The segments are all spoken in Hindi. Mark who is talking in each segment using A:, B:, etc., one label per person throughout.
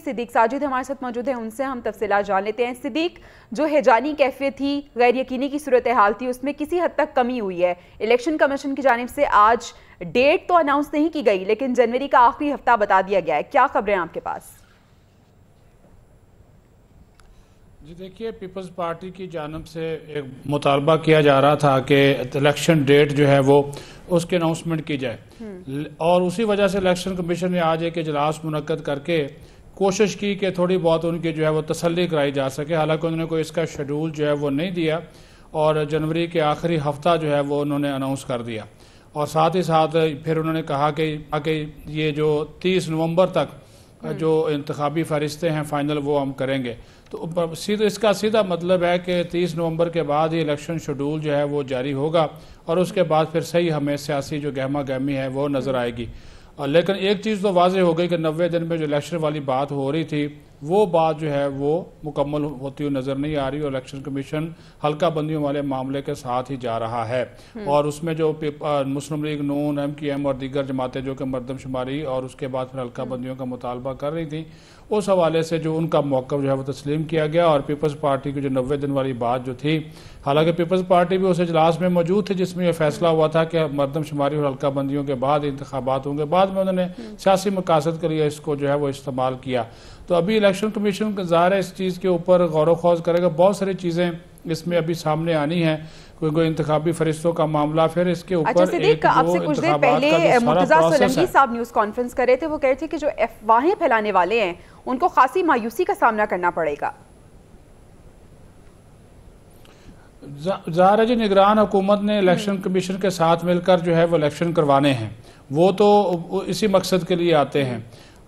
A: सिद्दीक साजिद हमारे साथ मौजूद है उनसे हम तफसीला जान लेते हैं सिद्दीक जो हैजानी कैफियत थी गैर यकीनी की सूरत हाल थी उसमें किसी हद तक कमी हुई है इलेक्शन कमीशन की जानब से आज डेट तो अनाउंस नहीं की गई लेकिन जनवरी का आखिरी हफ्ता बता दिया गया है क्या खबरें आपके पास
B: जी देखिए पीपल्स पार्टी की जानब से एक मुतालबा किया जा रहा था कि इलेक्शन डेट जो है वो उसके अनाउंसमेंट की जाए हम्म। और उसी वजह से इलेक्शन कमीशन ने आज एक इजलास मुनद करके कोशिश की कि थोड़ी बहुत उनकी जो है वो तसली कराई जा सके हालांकि उन्होंने कोई इसका शेड्यूल जो है वो नहीं दिया और जनवरी के आखिरी हफ्ता जो है वो उन्होंने अनाउंस कर दिया और साथ ही साथ फिर उन्होंने कहा कि आके ये जो 30 नवंबर तक हम्म। जो इंतबी फहरिस्तें हैं फाइनल वो हम करेंगे तो सीधा इसका सीधा मतलब है कि 30 नवंबर के बाद ही इलेक्शन शेड्यूल जो है वो जारी होगा और उसके बाद फिर सही हमें सियासी जो गहमा गहमी है वो नज़र आएगी लेकिन एक चीज़ तो वाजह हो गई कि नबे दिन में जो इलेक्शन वाली बात हो रही थी वो बात जो है वो मुकम्मल होती हुई नज़र नहीं आ रही और इलेक्शन कमीशन हल्का बंदियों वाले मामले के साथ ही जा रहा है हम्म। और उसमें जो मुस्लिम लीग नून एम की एम और दीगर जमातें जो कि मरदमशुमारी और उसके बाद फिर हल्का बंदियों का मुतालबा कर रही थी उस हवाले से जो उनका मौक़ जो है वो तस्लीम किया गया और पीपल्स पार्टी की जो नबे दिन वाली बात जो थी हालांकि पीपल्स पार्टी भी उस इजलास में मौजूद थी जिसमें यह फैसला हुआ था कि मरदमशुमारी और हल्का बंदियों के बाद इंतबात होंगे बाद में उन्होंने हम्म। सियासी मकासद के लिए इसको जो है वो इस्तेमाल किया तो अभी इलेक्शन कमीशन ज़ाहिर है इस चीज़ के ऊपर गौर खौज करेगा बहुत सारी चीज़ें इसमें अभी सामने आनी है कोई कोई इंतबी फरिश्तों का मामला फिर इसके अच्छा, ऊपर अच्छा आपसे कुछ देर पहले मुर्तजा सोलंकी साहब
A: न्यूज़ कॉन्फ्रेंस कर रहे थे वो कह रहे थे कि जो अफवाहें फैलाने वाले हैं उनको खासी मायूसी का सामना करना पड़ेगा
B: जहरा जी निगरान हुकूमत ने हम्म। इलेक्शन कमीशन के साथ मिलकर जो है वो इलेक्शन करवाने हैं वो तो इसी मकसद के लिए आते हैं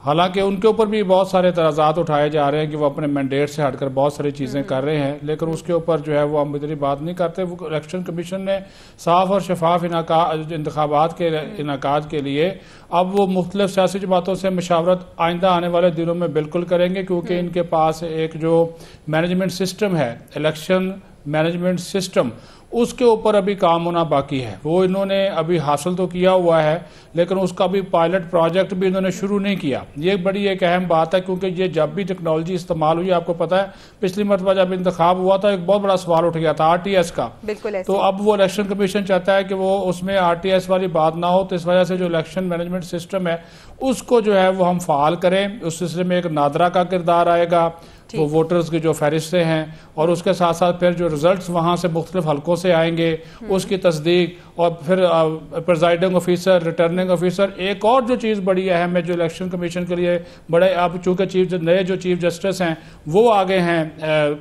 B: हालांकि उनके ऊपर भी बहुत सारे तराजात उठाए जा रहे हैं कि वो अपने मैंडेट से हटकर बहुत सारी चीज़ें हम्म। कर रहे हैं लेकिन उसके ऊपर जो है वो हम इतनी बात नहीं करते वो इलेक्शन कमीशन ने साफ और शफाफ इंतबात के हम्म। इनका के लिए अब वो मुख्तलिफ सियासी जमातों से मशावरत आइंदा आने वाले दिनों में बिल्कुल करेंगे क्योंकि हम्म। इनके पास एक जो मैनेजमेंट सिस्टम है इलेक्शन मैनेजमेंट सिस्टम उसके ऊपर अभी काम होना बाकी है वो इन्होंने अभी हासिल तो किया हुआ है लेकिन उसका भी पायलट प्रोजेक्ट भी इन्होंने शुरू नहीं किया ये बड़ी एक अहम बात है क्योंकि ये जब भी टेक्नोलॉजी इस्तेमाल हुई आपको पता है पिछली मरतबा जब इंतखब हुआ था एक बहुत बड़ा सवाल उठ गया था आर टी एस का तो अब वो इलेक्शन कमीशन चाहता है कि वो उसमें आर टी एस वाली बात ना हो तो इस वजह से जो इलेक्शन मैनेजमेंट सिस्टम है उसको जो है वो हम फाल करें उस सिलसिले में एक नादरा का किरदार आएगा वो वोटर्स की जो फहरिस्तें हैं और उसके साथ साथ फिर जो रिजल्ट्स वहाँ से मुख्तलिफ हलकों से से आएंगे उसकी तस्दीक और फिर प्रिजाइडिंग ऑफिसर रिटर्निंग ऑफिसर एक और जो चीज़ बड़ी अहम है जो इलेक्शन कमीशन के लिए बड़े अब चूँकि चीफ नए जो चीफ जस्टिस हैं वो आगे हैं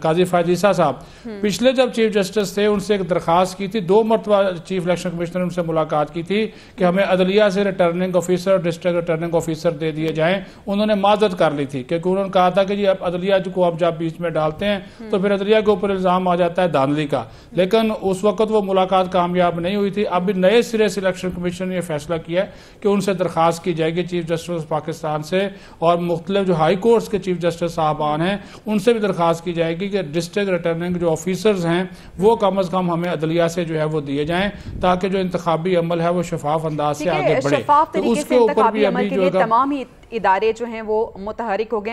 B: काजी फाजीसा साहब पिछले जब चीफ जस्टिस थे उनसे एक दरख्वास्त की थी दो मरतबा चीफ इलेक्शन कमिश्नर ने उनसे मुलाकात की थी कि हमें अदलिया से returning officer district returning officer दे दिए जाएँ उन्होंने माजत कर ली थी क्योंकि उन्होंने कहा था कि जी अब अदलिया को आप जब बीच में डालते हैं तो फिर अदलिया के ऊपर इल्ज़ाम आ जाता है धांधली का लेकिन उस वक्त वो मुलाकात कामयाब नहीं हुई थी अब नए सिरे से इलेक्शन कमीशन ने यह फैसला किया है कि उनसे दरख्वास्त की जाएगी चीफ जस्टिस ऑफ पाकिस्तान से और मुख्तलिफ जो हाई कोर्ट्स के चीफ जस्टिस साहबान हैं उनसे भी दरख्वास्त की जाएगी कि डिस्ट्रिक्ट रिटर्निंग जो ऑफिसर्स हैं वो कम अज़ कम हमें अदलिया से जो है वो दिए जाएँ ताकि जो इंतबी अमल है वो शफाफ अंदाज से आगे बढ़े तो उसके ऊपर भी अभी जो तमाम
A: ही इदारे जो हैं वो मुतहरिक हो गए